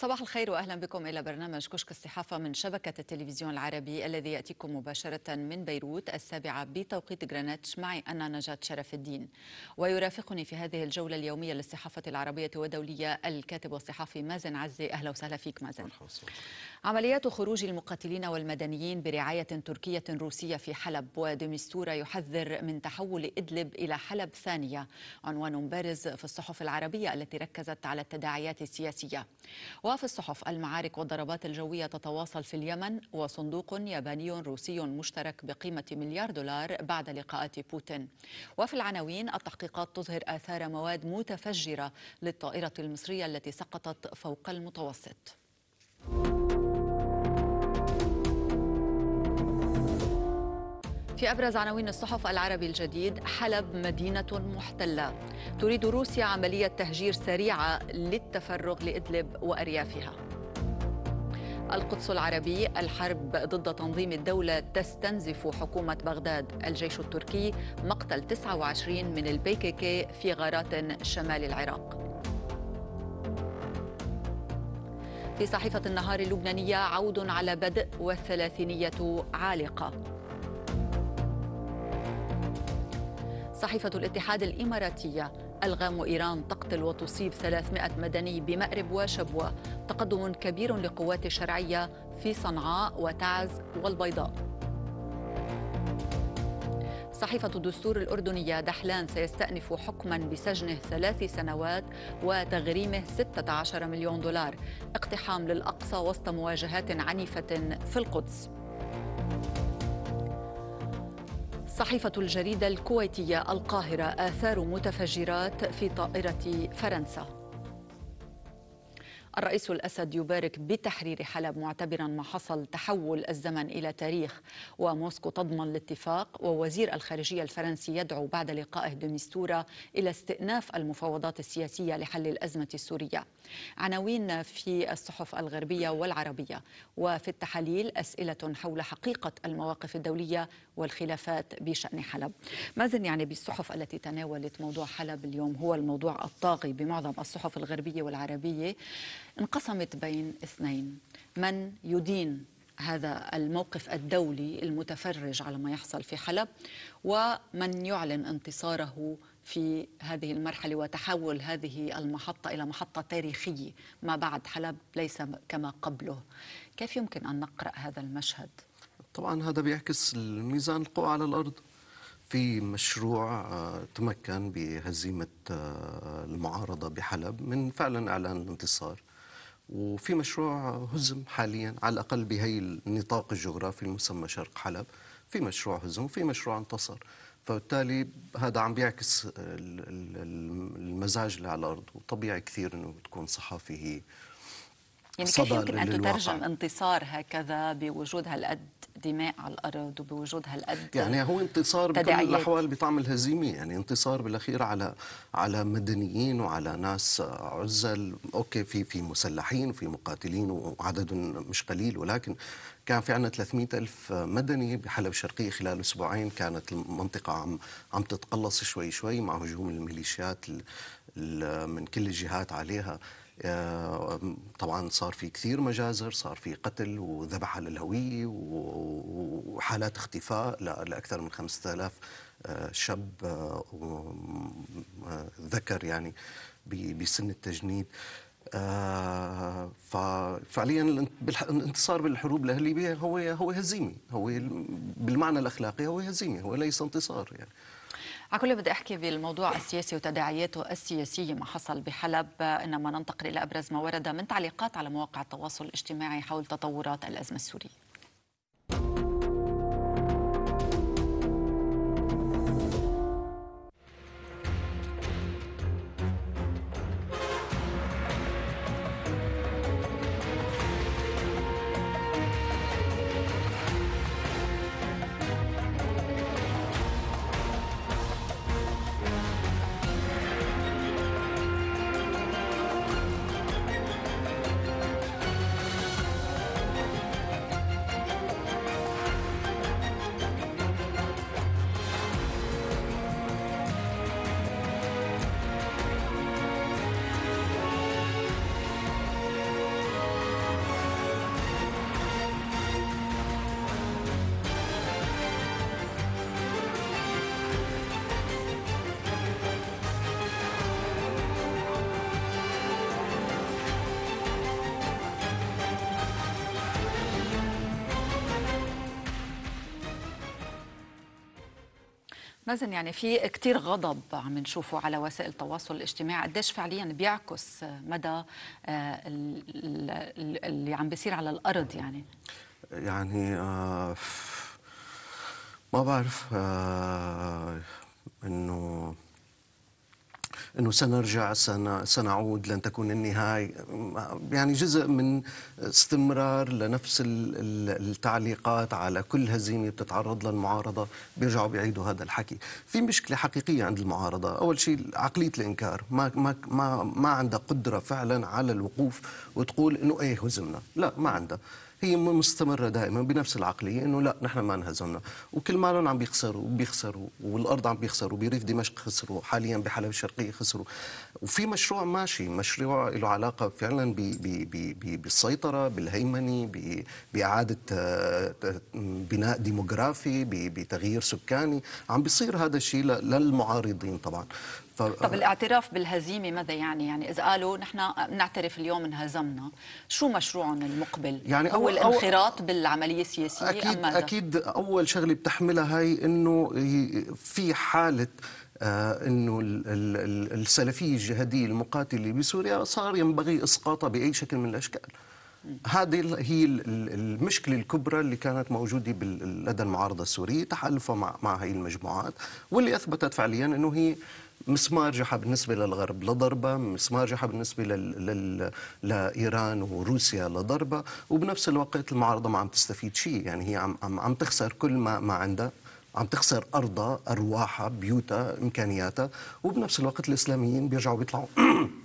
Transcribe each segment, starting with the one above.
صباح الخير واهلا بكم الى برنامج كشك الصحافه من شبكه التلفزيون العربي الذي ياتيكم مباشره من بيروت السابعه بتوقيت جرينتش معي انا نجاة شرف الدين ويرافقني في هذه الجوله اليوميه للصحافه العربيه والدوليه الكاتب والصحافي مازن عزي اهلا وسهلا فيك مازن عمليات خروج المقاتلين والمدنيين برعايه تركيه روسيه في حلب ودمستورة يحذر من تحول ادلب الى حلب ثانيه عنوان بارز في الصحف العربيه التي ركزت على التداعيات السياسيه وفي الصحف المعارك والضربات الجوية تتواصل في اليمن وصندوق ياباني روسي مشترك بقيمة مليار دولار بعد لقاءات بوتين وفي العناوين التحقيقات تظهر آثار مواد متفجرة للطائرة المصرية التي سقطت فوق المتوسط في أبرز عناوين الصحف العربي الجديد حلب مدينة محتلة تريد روسيا عملية تهجير سريعة للتفرغ لإدلب وأريافها القدس العربي الحرب ضد تنظيم الدولة تستنزف حكومة بغداد الجيش التركي مقتل 29 من البي كي كي في غارات شمال العراق في صحيفة النهار اللبنانية عود على بدء والثلاثينية عالقة صحيفة الاتحاد الإماراتية ألغام إيران تقتل وتصيب 300 مدني بمأرب وشبوة تقدم كبير لقوات الشرعية في صنعاء وتعز والبيضاء صحيفة الدستور الأردنية دحلان سيستأنف حكما بسجنه ثلاث سنوات وتغريمه 16 مليون دولار اقتحام للأقصى وسط مواجهات عنيفة في القدس صحيفة الجريدة الكويتية القاهرة آثار متفجرات في طائرة فرنسا الرئيس الأسد يبارك بتحرير حلب معتبرا ما حصل تحول الزمن إلى تاريخ وموسكو تضمن الاتفاق ووزير الخارجية الفرنسي يدعو بعد لقائه دمستورة إلى استئناف المفاوضات السياسية لحل الأزمة السورية عناوين في الصحف الغربية والعربية وفي التحاليل أسئلة حول حقيقة المواقف الدولية والخلافات بشأن حلب مازن يعني بالصحف التي تناولت موضوع حلب اليوم هو الموضوع الطاغي بمعظم الصحف الغربية والعربية انقسمت بين اثنين من يدين هذا الموقف الدولي المتفرج على ما يحصل في حلب ومن يعلن انتصاره في هذه المرحله وتحول هذه المحطه الى محطه تاريخيه ما بعد حلب ليس كما قبله كيف يمكن ان نقرا هذا المشهد طبعا هذا بيعكس الميزان القوى على الارض في مشروع آه، تمكن بهزيمه آه، المعارضه بحلب من فعلا اعلان الانتصار وفي مشروع هزم حاليا على الأقل بهي النطاق الجغرافي المسمى شرق حلب في مشروع هزم وفي مشروع انتصر فبالتالي هذا عم بيعكس المزاج اللي على الأرض وطبيعي كثير أنه تكون صحافي هي يعني كيف يمكن أن تترجم للواقع. انتصار هكذا بوجود هالقد دماء على الأرض وبوجود هالقد يعني هو انتصار تدعيات. بكل الأحوال بطعم الهزيمة يعني انتصار بالأخير على على مدنيين وعلى ناس عزل أوكي في في مسلحين وفي مقاتلين وعدد مش قليل ولكن كان في عندنا 300 ألف مدني بحلب الشرقية خلال أسبوعين كانت المنطقة عم عم تتقلص شوي شوي مع هجوم الميليشيات من كل الجهات عليها آه، طبعا صار في كثير مجازر صار في قتل على للهوية وحالات اختفاء لأكثر من 5000 آه، شاب آه، ذكر يعني بسن التجنيد آه ففعليا الانتصار بالحروب الاهليه هو هو هزيمه هو بالمعنى الاخلاقي هو هزيمه هو ليس انتصار يعني على كل بدي احكي بالموضوع السياسي وتداعياته السياسيه ما حصل بحلب انما ننتقل الى ابرز ما ورد من تعليقات على مواقع التواصل الاجتماعي حول تطورات الازمه السوريه. مازن يعني في كتير غضب عم نشوفه على وسائل التواصل الاجتماعي قديش فعليا بيعكس آه، مدى آه، اللي عم بيصير على الارض يعني يعني آه ما بعرف آه انه أنه سنرجع سن... سنعود لن تكون النهاية يعني جزء من استمرار لنفس التعليقات على كل هزيمة بتتعرض للمعارضة بيرجعوا بيعيدوا هذا الحكي في مشكلة حقيقية عند المعارضة أول شيء عقلية الإنكار ما, ما, ما, ما عندها قدرة فعلا على الوقوف وتقول أنه إيه هزمنا لا ما عندها هي مستمره دائما بنفس العقليه انه لا نحن ما انهزمنا وكل مالهم عم بيخسروا بيخسروا والارض عم بيخسروا بريف دمشق خسروا حاليا بحلب الشرقيه خسروا وفي مشروع ماشي مشروع له علاقه فعلا بي بي بي بي بالسيطره بالهيمنه باعاده آه، بناء ديموغرافي بتغيير سكاني عم بيصير هذا الشيء للمعارضين طبعا طب, طب الاعتراف بالهزيمه ماذا يعني؟ يعني اذا قالوا نحن نعترف اليوم انهزمنا، شو مشروعهم المقبل؟ يعني هو الانخراط بالعمليه السياسيه أكيد أم ماذا؟ اكيد اول شغله بتحملها هي انه في حاله آه، انه السلفيه الجهاديه المقاتله بسوريا صار ينبغي اسقاطها باي شكل من الاشكال. هذه هي المشكله الكبرى اللي كانت موجوده لدى المعارضه السوريه تحالفها مع مع هي المجموعات واللي اثبتت فعليا انه هي مسمار جحا بالنسبه للغرب لضربه، مسمار جحا بالنسبه لل... لل... لايران وروسيا لضربه، وبنفس الوقت المعارضه ما عم تستفيد شيء، يعني هي عم عم, عم تخسر كل ما ما عندها عم تخسر ارضها، ارواحها، بيوتها، امكانياتها، وبنفس الوقت الاسلاميين بيرجعوا بيطلعوا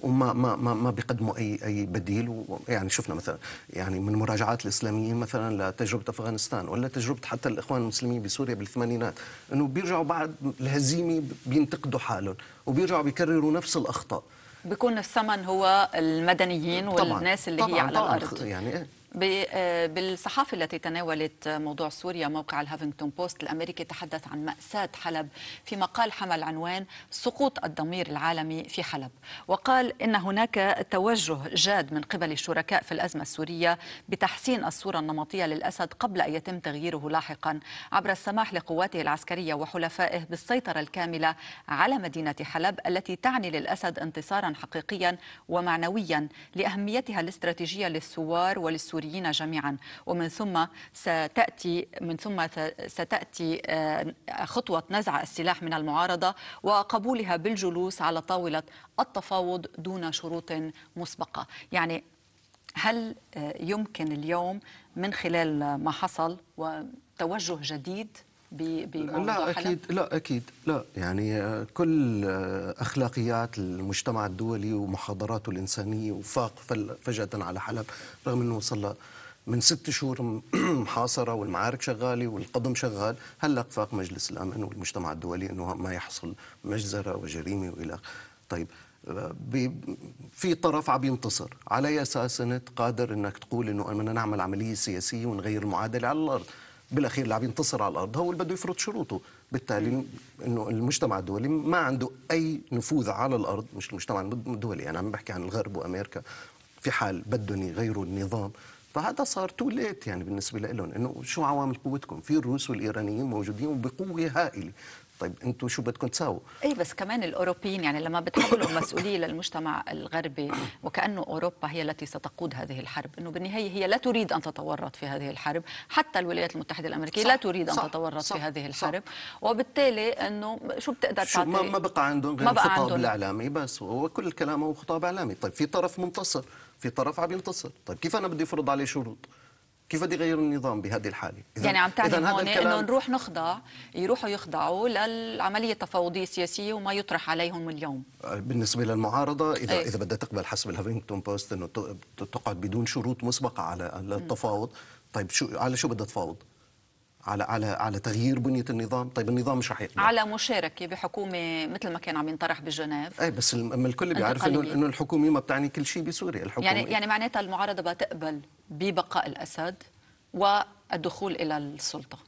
وما ما ما ما بيقدموا اي اي بديل يعني شفنا مثلا يعني من مراجعات الاسلاميين مثلا لتجربه افغانستان ولا تجربه حتى الاخوان المسلمين بسوريا بالثمانينات انه بيرجعوا بعد الهزيمه بينتقدوا حالهم وبيرجعوا بيكرروا نفس الاخطاء بيكون الثمن هو المدنيين طبعًا والناس اللي طبعًا هي على طبعًا الارض يعني إيه؟ آه، بالصحافة التي تناولت موضوع سوريا موقع الهافينغتون بوست الأمريكي تحدث عن مأساة حلب في مقال حمل عنوان سقوط الضمير العالمي في حلب وقال إن هناك توجه جاد من قبل الشركاء في الأزمة السورية بتحسين الصورة النمطية للأسد قبل أن يتم تغييره لاحقا عبر السماح لقواته العسكرية وحلفائه بالسيطرة الكاملة على مدينة حلب التي تعني للأسد انتصارا حقيقيا ومعنويا لأهميتها الاستراتيجية للثوار وللسوريين والسوريين جميعا ومن ثم ستاتي من ثم ستاتي آه، خطوه نزع السلاح من المعارضه وقبولها بالجلوس على طاوله التفاوض دون شروط مسبقه يعني هل آه، يمكن اليوم من خلال ما حصل وتوجه جديد بموضوع لا اكيد لا اكيد لا يعني آه، كل آه، اخلاقيات المجتمع الدولي ومحاضراته الانسانيه وفاق فجاه على حلب رغم انه صار من ست شهور محاصره والمعارك شغاله والقضم شغال هلا فاق مجلس الامن والمجتمع الدولي انه ما يحصل مجزره وجريمه والى طيب آه، في طرف عم ينتصر على اساس انت قادر انك تقول انه بدنا نعمل عمليه سياسيه ونغير المعادله على الارض بالاخير عم ينتصر على الارض هو اللي بده يفرض شروطه بالتالي انه المجتمع الدولي ما عنده اي نفوذ على الارض مش المجتمع الدولي انا يعني عم بحكي عن الغرب وامريكا في حال بدهم يغيروا النظام فهذا صار تو ليت يعني بالنسبه لهم انه شو عوامل قوتكم في الروس والايرانيين موجودين وبقوه هائله طيب انتم شو بدكم تساووا اي بس كمان الاوروبيين يعني لما بتحولوا المسؤوليه للمجتمع الغربي وكانه اوروبا هي التي ستقود هذه الحرب انه بالنهايه هي لا تريد ان تتورط في هذه الحرب حتى الولايات المتحده الامريكيه صح لا تريد صح ان تتورط صح في هذه الحرب صح وبالتالي انه شو بتقدر شو تعطي ما بقى عندهم غير بقى خطاب الاعلامي بس هو كل الكلام هو خطاب اعلامي طيب في طرف منتصر في طرف عم ينتصر طيب كيف انا بدي افرض عليه شروط كيف بدي يغيروا النظام بهذه الحاله إذن يعني عم تعني هون انه نروح نخضع يروحوا يخضعوا للعمليه التفاوضيه السياسيه وما يطرح عليهم اليوم بالنسبه للمعارضه اذا أي. اذا بدها تقبل حسب الهافينغتون بوست انه تقعد بدون شروط مسبقه على التفاوض طيب شو على شو بدها تفاوض على على على تغيير بنيه النظام طيب النظام مش رح يقلع نعم. على مشاركه بحكومه مثل ما كان عم ينطرح بجنيف اي بس الكل بيعرف انه انه الحكومه ما بتعني كل شيء بسوريا الحكومه يعني يعني معناتها المعارضه بتقبل ببقاء الاسد والدخول الى السلطه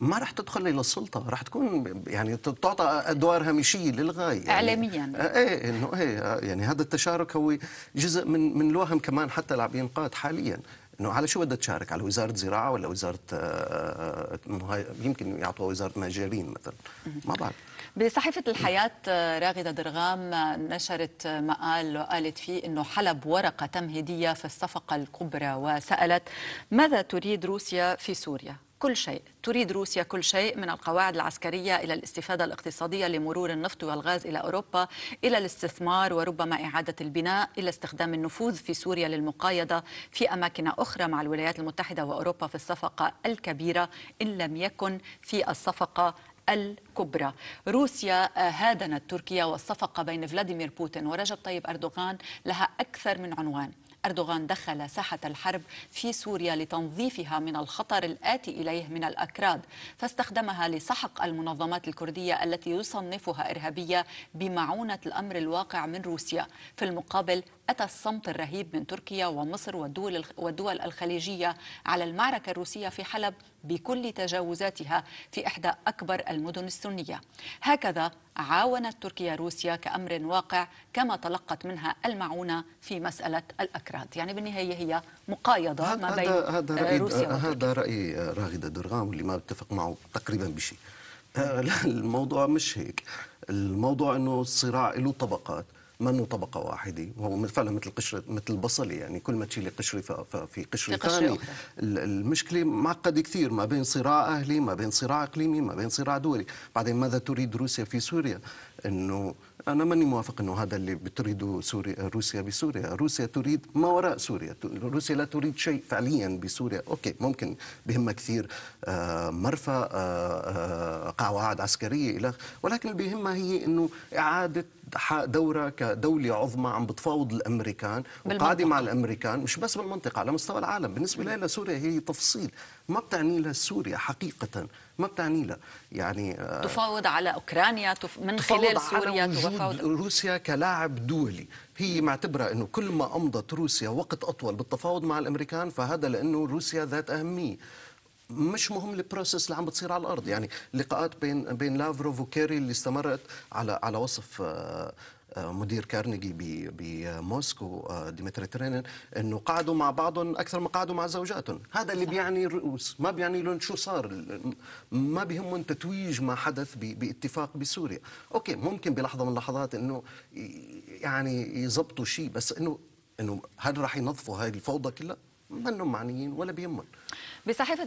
ما رح تدخل الى السلطه رح تكون يعني تعطى ادوار هامشيه للغايه يعني اعلاميا إيه،, ايه انه ايه يعني هذا التشارك هو جزء من من الوهم كمان حتى اللي عم ينقاد حاليا انه على شو بدها تشارك على وزاره زراعه ولا وزاره آه، آه، يمكن يعطوها وزاره مهاجرين مثلا ما بعرف بصحيفة الحياة آه، راغدة درغام نشرت مقال وقالت فيه أنه حلب ورقة تمهيدية في الصفقة الكبرى وسألت ماذا تريد روسيا في سوريا كل شيء تريد روسيا كل شيء من القواعد العسكرية إلى الاستفادة الاقتصادية لمرور النفط والغاز إلى أوروبا إلى الاستثمار وربما إعادة البناء إلى استخدام النفوذ في سوريا للمقايضة في أماكن أخرى مع الولايات المتحدة وأوروبا في الصفقة الكبيرة إن لم يكن في الصفقة الكبرى روسيا آه، هادنت تركيا والصفقة بين فلاديمير بوتين ورجب طيب أردوغان لها أكثر من عنوان أردوغان دخل ساحة الحرب في سوريا لتنظيفها من الخطر الآتي إليه من الأكراد فاستخدمها لسحق المنظمات الكردية التي يصنفها إرهابية بمعونة الأمر الواقع من روسيا في المقابل أتى الصمت الرهيب من تركيا ومصر والدول, والدول الخليجية على المعركة الروسية في حلب بكل تجاوزاتها في إحدى أكبر المدن السنية هكذا عاونت تركيا روسيا كأمر واقع كما تلقت منها المعونة في مسألة الأكراد يعني بالنهاية هي مقايضة ما بين هذا آه، رأي روسيا وتركيا. هذا رأي آه، راغدة درغام اللي ما بتفق معه تقريبا بشيء آه، الموضوع مش هيك الموضوع انه الصراع له طبقات منه طبقه واحده وهو فعلا مثل قشره مثل البصله يعني كل ما تشيلي قشره ففي قشره ثانيه المشكله معقده كثير ما بين صراع اهلي ما بين صراع اقليمي ما بين صراع دولي بعدين ماذا تريد روسيا في سوريا انه انا ماني موافق انه هذا اللي بتريده سوريا روسيا بسوريا، روسيا تريد ما وراء سوريا، روسيا لا تريد شيء فعليا بسوريا، اوكي ممكن بهمها كثير آه، مرفأ آه، آه، قواعد عسكريه الى ولكن اللي بهمها هي انه اعاده دورها كدولة عظمى عم بتفاوض الأمريكان وقاعدة مع الأمريكان مش بس بالمنطقة على مستوى العالم بالنسبة لها سوريا هي تفصيل ما بتعني لها سوريا حقيقة ما بتعني لها يعني آه، تفاوض على أوكرانيا من خلال سوريا تفاوض روسيا كلاعب دولي هي معتبرة أنه كل ما أمضت روسيا وقت أطول بالتفاوض مع الأمريكان فهذا لأنه روسيا ذات أهمية مش مهم البروسيس اللي عم بتصير على الارض يعني لقاءات بين بين لافروف وكيري اللي استمرت على على وصف آه، آه، مدير كارنيجي بموسكو آه، ديمتري ترينين انه قعدوا مع بعضهم اكثر ما قعدوا مع زوجاتهم هذا اللي بيعني الرؤوس ما بيعني لهم شو صار ما بيهمهم تتويج ما حدث باتفاق بسوريا اوكي ممكن بلحظه من اللحظات انه يعني يزبطوا شيء بس انه انه هل راح ينظفوا هذه الفوضى كلها منهم معنيين ولا بيهمهم بصحيفة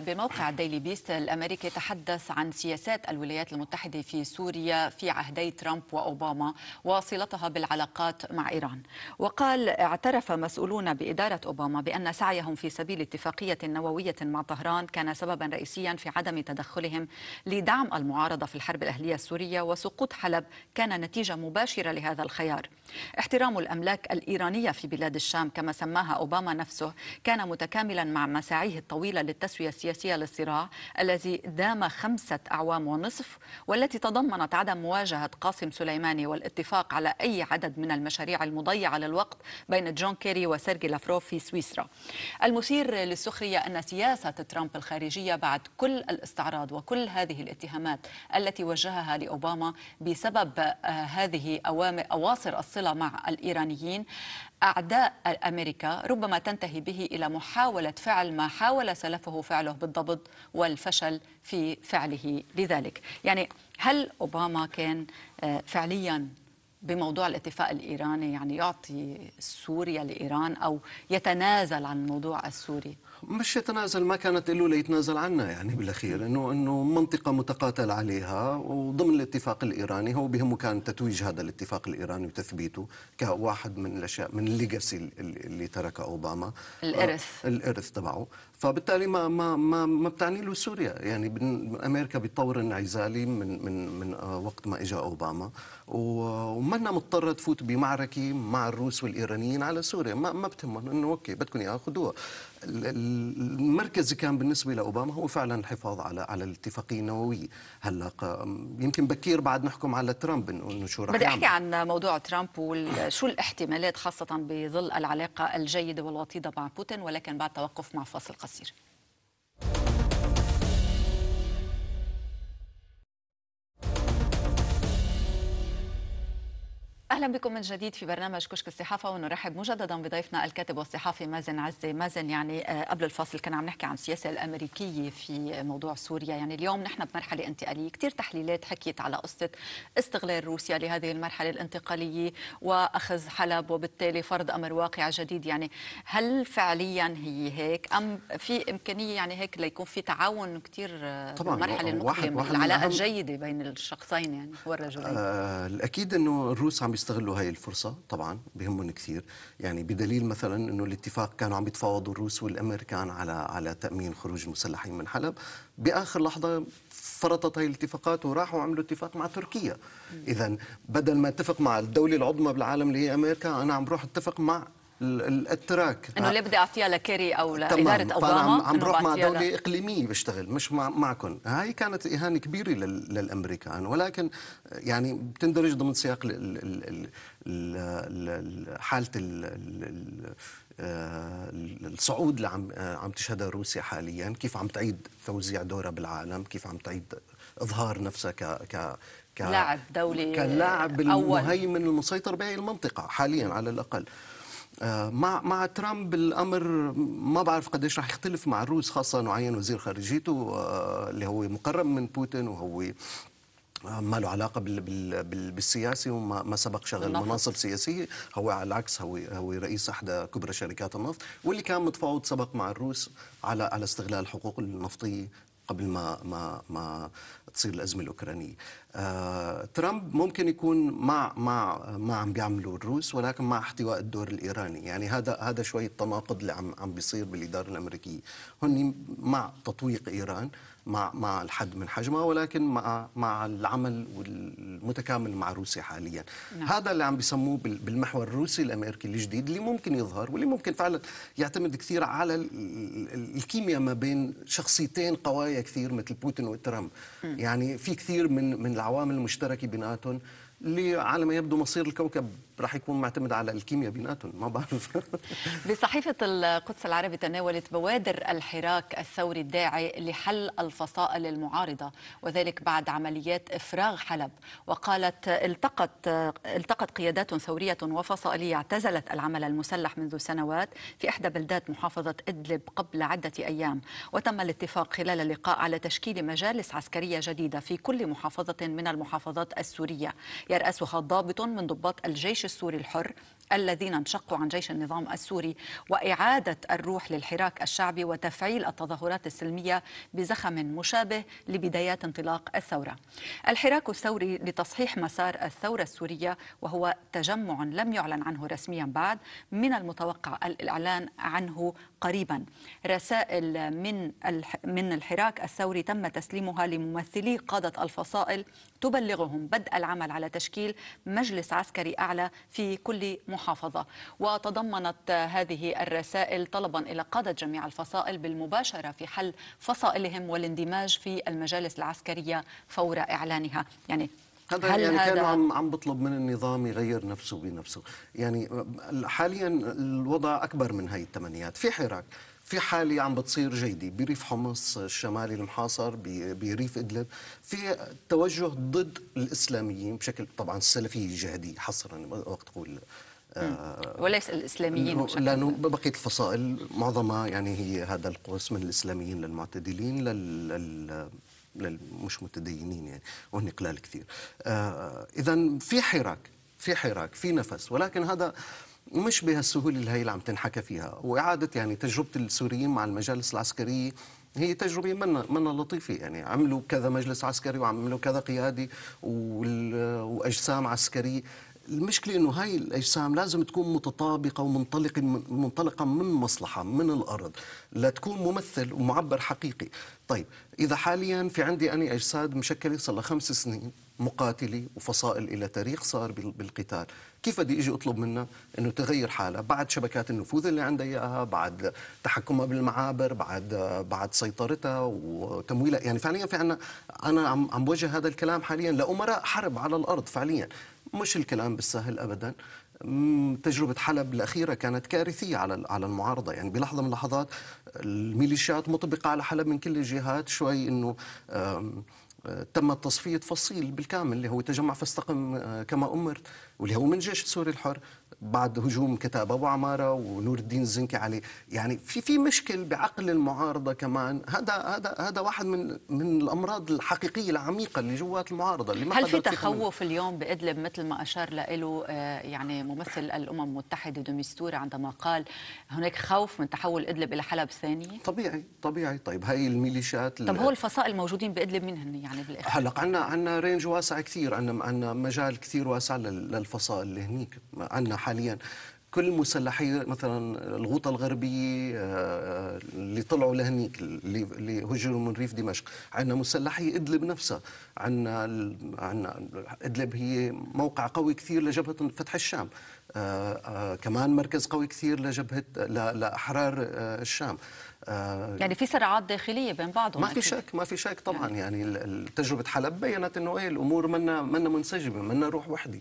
بموقع ديلي بيست الأمريكي تحدث عن سياسات الولايات المتحدة في سوريا في عهدي ترامب وأوباما وصلتها بالعلاقات مع إيران وقال اعترف مسؤولون بإدارة أوباما بأن سعيهم في سبيل اتفاقية نووية مع طهران كان سببا رئيسيا في عدم تدخلهم لدعم المعارضة في الحرب الأهلية السورية وسقوط حلب كان نتيجة مباشرة لهذا الخيار احترام الأملاك الإيرانية في بلاد الشام كما سماها أوباما نفسه كان متكاملا مع مساعي مراعيه الطويلة للتسوية السياسية للصراع الذي دام خمسة أعوام ونصف والتي تضمنت عدم مواجهة قاسم سليماني والاتفاق على أي عدد من المشاريع المضيعة للوقت بين جون كيري وسيرجي لافروف في سويسرا المثير للسخرية أن سياسة ترامب الخارجية بعد كل الاستعراض وكل هذه الاتهامات التي وجهها لأوباما بسبب آه، هذه أواصر الصلة مع الإيرانيين أعداء أمريكا ربما تنتهي به إلى محاولة فعل ما حاول سلفه فعله بالضبط والفشل في فعله لذلك يعني هل أوباما كان آه، فعليا بموضوع الاتفاق الإيراني يعني يعطي سوريا لإيران أو يتنازل عن الموضوع السوري مش يتنازل ما كانت له ليتنازل عنا يعني بالاخير انه انه منطقه متقاتل عليها وضمن الاتفاق الايراني هو بهمه كان تتويج هذا الاتفاق الايراني وتثبيته كواحد من الاشياء من الليجاسي اللي تركه اوباما الارث آه الارث تبعه فبالتالي ما ما ما, ما بتعني له سوريا يعني امريكا بتطور انعزالي من من من آه، وقت ما اجى اوباما ومنا مضطره تفوت بمعركه مع الروس والايرانيين على سوريا ما ما بتهمهم انه اوكي بدكم ياخذوها المركز كان بالنسبه لاوباما هو فعلا الحفاظ على على الاتفاقيه النوويه هلا يمكن بكير بعد نحكم على ترامب انه شو راح بدي احكي عن موضوع ترامب وشو الاحتمالات خاصه بظل العلاقه الجيده والوطيده مع بوتين ولكن بعد توقف مع فاصل قصير اهلا بكم من جديد في برنامج كشك الصحافه ونرحب مجددا بضيفنا الكاتب والصحافي مازن عزي مازن يعني آه، قبل الفاصل كنا عم نحكي عن السياسه الامريكيه في موضوع سوريا يعني اليوم نحن بمرحله انتقاليه كثير تحليلات حكيت على قصه استغلال روسيا لهذه المرحله الانتقاليه واخذ حلب وبالتالي فرض امر واقع جديد يعني هل فعليا هي هيك ام في امكانيه يعني هيك ليكون في تعاون كثير آه، طبعا المقبله العلاقه جيده بين الشخصين يعني والرجلين آه الاكيد انه الروس عم بيستغلوا هاي الفرصة طبعا بهمهم كثير يعني بدليل مثلا أنه الاتفاق كانوا عم يتفاوضوا الروس والأمريكان على على تأمين خروج المسلحين من حلب بآخر لحظة فرطت هاي الاتفاقات وراحوا عملوا اتفاق مع تركيا إذا بدل ما اتفق مع الدولة العظمى بالعالم اللي هي أمريكا أنا عم بروح اتفق مع الاتراك انه ليه بدي اعطيها لكيري او لاداره اوباما عم بروح مع دوله ل... اقليميه بشتغل مش مع معكم هاي كانت اهانه كبيره لل... للامريكان ولكن يعني بتندرج ضمن سياق ال... ال... حاله آه، الصعود اللي آه، عم عم تشهدها روسيا حاليا كيف عم تعيد توزيع دورها بالعالم كيف عم تعيد اظهار نفسها ك ك ك لاعب دولي كلاعب المهيمن المسيطر بهي المنطقه حاليا على الاقل آه، مع مع ترامب الامر ما بعرف قديش راح يختلف مع الروس خاصه انه عين وزير خارجيته آه، اللي هو مقرب من بوتين وهو آه، ما له علاقه بال بال بال بالسياسي وما سبق شغل مناصب سياسيه هو على العكس هو هو رئيس احدى كبرى شركات النفط واللي كان متفاوض سبق مع الروس على على استغلال الحقوق النفطيه قبل ما ما ما تصير الازمه الاوكرانيه آه، ترامب ممكن يكون مع مع ما عم بيعملوا الروس ولكن مع احتواء الدور الايراني يعني هذا هذا شوي التناقض اللي عم عم بيصير بالاداره الامريكيه هن مع تطويق ايران مع مع الحد من حجمها ولكن مع مع العمل المتكامل مع روسيا حاليا نعم. هذا اللي عم بيسموه بالمحور الروسي الامريكي الجديد اللي ممكن يظهر واللي ممكن فعلا يعتمد كثير على الكيمياء ما بين شخصيتين قوايا كثير مثل بوتين وترامب يعني في كثير من من العوامل المشتركه بيناتهم على ما يبدو مصير الكوكب راح يكون معتمد على الكيمياء بيناتهم ما بعرف بصحيفة القدس العربي تناولت بوادر الحراك الثوري الداعي لحل الفصائل المعارضة وذلك بعد عمليات إفراغ حلب وقالت التقت التقت قيادات ثورية وفصائلية اعتزلت العمل المسلح منذ سنوات في إحدى بلدات محافظة إدلب قبل عدة أيام وتم الاتفاق خلال اللقاء على تشكيل مجالس عسكرية جديدة في كل محافظة من المحافظات السورية يرأسها ضابط من ضباط الجيش السوري الحر الذين انشقوا عن جيش النظام السوري وإعادة الروح للحراك الشعبي وتفعيل التظاهرات السلمية بزخم مشابه لبدايات انطلاق الثورة الحراك الثوري لتصحيح مسار الثورة السورية وهو تجمع لم يعلن عنه رسميا بعد من المتوقع الإعلان عنه قريبا رسائل من من الحراك الثوري تم تسليمها لممثلي قادة الفصائل تبلغهم بدء العمل على تشكيل مجلس عسكري أعلى في كل المحافظة وتضمنت هذه الرسائل طلبا إلى قادة جميع الفصائل بالمباشرة في حل فصائلهم والاندماج في المجالس العسكرية فور إعلانها يعني هذا هل يعني هذا كان عم عم بطلب من النظام يغير نفسه بنفسه يعني حاليا الوضع اكبر من هي التمنيات في حراك في حالة عم بتصير جيدة بريف حمص الشمالي المحاصر بريف إدلب في توجه ضد الإسلاميين بشكل طبعا السلفية الجهادية حصرا وقت تقول وليس الاسلاميين بشكل لانه بقيه الفصائل معظمها يعني هي هذا القوس من الاسلاميين للمعتدلين لل للمش متدينين يعني وهن قلال كثير آه، اذا في حراك في حراك في نفس ولكن هذا مش بهالسهوله اللي هي اللي عم تنحكى فيها واعاده يعني تجربه السوريين مع المجالس العسكريه هي تجربه من من لطيفه يعني عملوا كذا مجلس عسكري وعملوا كذا قيادي واجسام عسكريه المشكله انه هاي الاجسام لازم تكون متطابقه ومنطلقه منطلقه من مصلحه من الارض لتكون ممثل ومعبر حقيقي طيب اذا حاليا في عندي انا اجساد مشكله صار لها خمس سنين مقاتله وفصائل الى تاريخ صار بالقتال كيف بدي اجي اطلب منها انه تغير حالها بعد شبكات النفوذ اللي عندها اياها بعد تحكمها بالمعابر بعد بعد سيطرتها وتمويلها يعني فعليا في عنا انا عم بوجه هذا الكلام حاليا لامراء حرب على الارض فعليا مش الكلام بالسهل ابدا تجربة حلب الأخيرة كانت كارثية على على المعارضة يعني بلحظة من اللحظات الميليشيات مطبقة على حلب من كل الجهات شوي إنه آه، تم تصفية فصيل بالكامل اللي هو تجمع فاستقم آه، كما أمرت واللي هو من جيش سوري الحر بعد هجوم ابو عماره ونور الدين الزنكي عليه يعني في في مشكل بعقل المعارضه كمان هذا هذا هذا واحد من من الامراض الحقيقيه العميقه اللي جوات المعارضه اللي ما هل في تخوف اليوم بادلب مثل ما اشار له آه، يعني ممثل الامم المتحده دوميستوري عندما قال هناك خوف من تحول ادلب الى حلب ثانيه طبيعي طبيعي طيب هاي الميليشيات طب هو الفصائل الموجودين بادلب مين هن يعني بالاخر هلا عندنا عندنا رينج واسع كثير عندنا عندنا مجال كثير واسع للفصائل اللي هنيك عندنا حاليا كل مسلحي مثلا الغوطه الغربيه آه، آه، اللي طلعوا لهنيك اللي هجروا من ريف دمشق عندنا مسلحي ادلب نفسها عندنا عندنا ادلب هي موقع قوي كثير لجبهه فتح الشام آه، كمان مركز قوي كثير لجبهه لاحرار الشام يعني في صراعات داخليه بين بعضهم ما في شك ما في شك طبعا يعني, يعني تجربه حلب بينت انه ايه الامور منا منا منسجمه منا روح وحده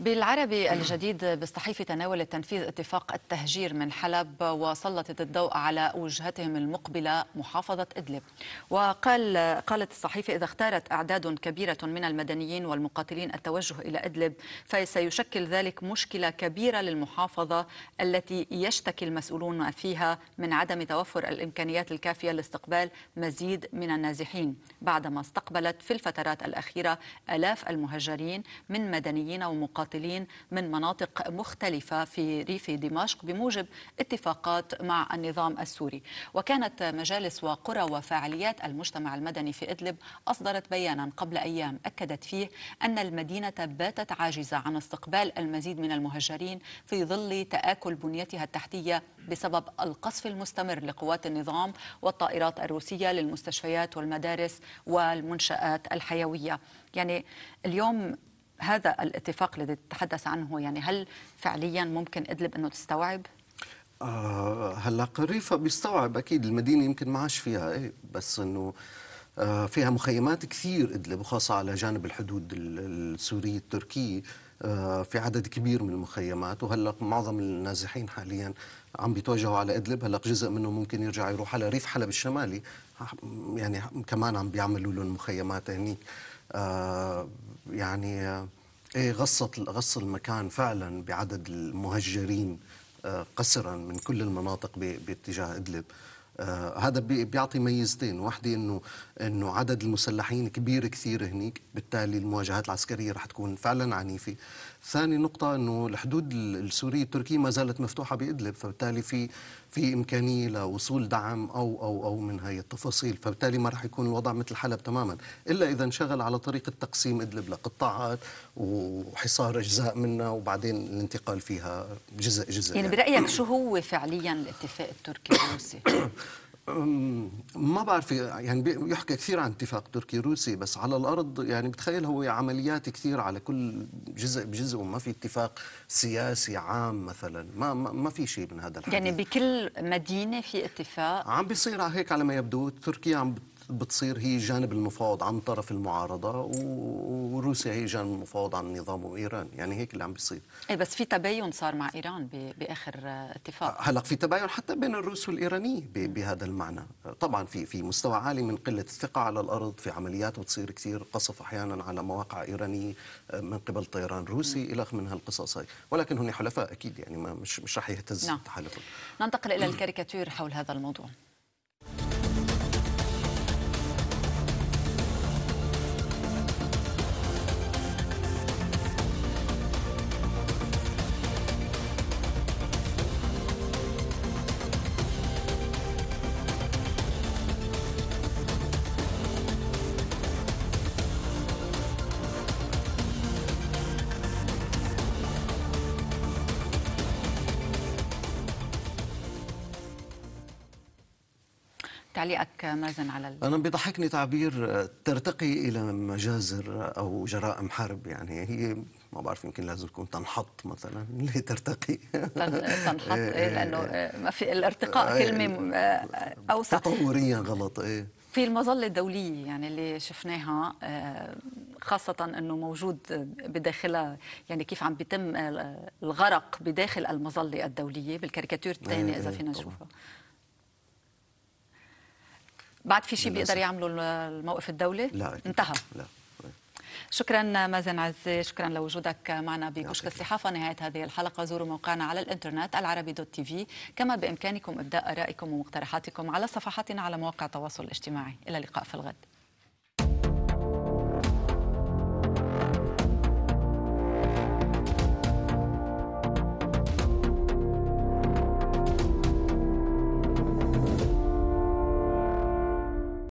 بالعربي الجديد بالصحيفة تناول تنفيذ اتفاق التهجير من حلب وسلطت الضوء على وجهتهم المقبلة محافظة إدلب وقال قالت الصحيفة إذا اختارت أعداد كبيرة من المدنيين والمقاتلين التوجه إلى إدلب فسيشكل ذلك مشكلة كبيرة للمحافظة التي يشتكي المسؤولون فيها من عدم توفر الإمكانيات الكافية لاستقبال مزيد من النازحين بعدما استقبلت في الفترات الأخيرة آلاف المهجرين من مدنيين ومقاتلين المقاتلين من مناطق مختلفة في ريف دمشق بموجب اتفاقات مع النظام السوري وكانت مجالس وقرى وفعاليات المجتمع المدني في إدلب أصدرت بيانا قبل أيام أكدت فيه أن المدينة باتت عاجزة عن استقبال المزيد من المهجرين في ظل تآكل بنيتها التحتية بسبب القصف المستمر لقوات النظام والطائرات الروسية للمستشفيات والمدارس والمنشآت الحيوية يعني اليوم هذا الاتفاق الذي تتحدث عنه يعني هل فعليا ممكن إدلب أنه تستوعب؟ آه هلا قريفة بيستوعب أكيد المدينة يمكن ما عاش فيها إيه بس أنه آه فيها مخيمات كثير إدلب وخاصة على جانب الحدود السورية التركية آه في عدد كبير من المخيمات وهلا معظم النازحين حاليا عم بيتوجهوا على ادلب هلا جزء منهم ممكن يرجع يروح على ريف حلب الشمالي يعني كمان عم بيعملوا لهم مخيمات هنيك آه، يعني آه، ايه غصت غص المكان فعلا بعدد المهجرين آه، قسرا من كل المناطق باتجاه ادلب هذا بيعطي ميزتين واحدة انه انه عدد المسلحين كبير كثير هنيك بالتالي المواجهات العسكريه رح تكون فعلا عنيفه ثاني نقطة أنه الحدود السورية التركية ما زالت مفتوحة بإدلب فبالتالي في في إمكانية لوصول دعم أو أو أو من هاي التفاصيل فبالتالي ما راح يكون الوضع مثل حلب تماما إلا إذا انشغل على طريقة تقسيم إدلب لقطاعات وحصار أجزاء منها وبعدين الانتقال فيها جزء جزء يعني, يعني. برأيك شو هو فعليا الاتفاق التركي الروسي؟ ما بعرف يعني يحكى كثير عن اتفاق تركي روسي بس على الارض يعني بتخيل هو عمليات كثير على كل جزء بجزء وما في اتفاق سياسي عام مثلا ما ما في شيء من هذا الحديث يعني بكل مدينه في اتفاق عم بيصير هيك على ما يبدو تركيا عم بتصير هي جانب المفاوض عن طرف المعارضه وروسيا هي جانب المفاوض عن النظام وايران يعني هيك اللي عم بيصير اي بس في تباين صار مع ايران باخر اتفاق آه، هلا في تباين حتى بين الروس والايرانيين بهذا المعنى طبعا في في مستوى عالي من قله الثقه على الارض في عمليات بتصير كثير قصف احيانا على مواقع ايرانيه آه، من قبل طيران روسي الى من هالقصص هاي ولكن هم حلفاء اكيد يعني ما مش مش رح يهتز نعم. ننتقل الى الكاريكاتير حول هذا الموضوع تعليقك مازن على ال... أنا بيضحكني تعبير آه، ترتقي إلى مجازر أو جرائم حرب يعني هي ما بعرف يمكن لازم تكون تنحط مثلا لترتقي ترتقي تنحط إيه, إيه. لأنه آه، ما في الارتقاء آه، كلمة أوسع تطوريا غلط إيه في المظله الدوليه يعني اللي شفناها خاصه انه موجود بداخلها يعني كيف عم بيتم الغرق بداخل المظله الدوليه بالكاريكاتير الثانيه إيه، اذا إيه، فينا نشوفها بعد في شيء بيقدر يعمله الموقف الدولي لا أكيد. انتهى لا شكرا مازن عزة شكرا لوجودك معنا بكشك الصحافة نهاية هذه الحلقة زوروا موقعنا على الإنترنت العربي دوت تي في كما بإمكانكم إبداء آرائكم ومقترحاتكم على صفحاتنا على مواقع التواصل الاجتماعي إلى اللقاء في الغد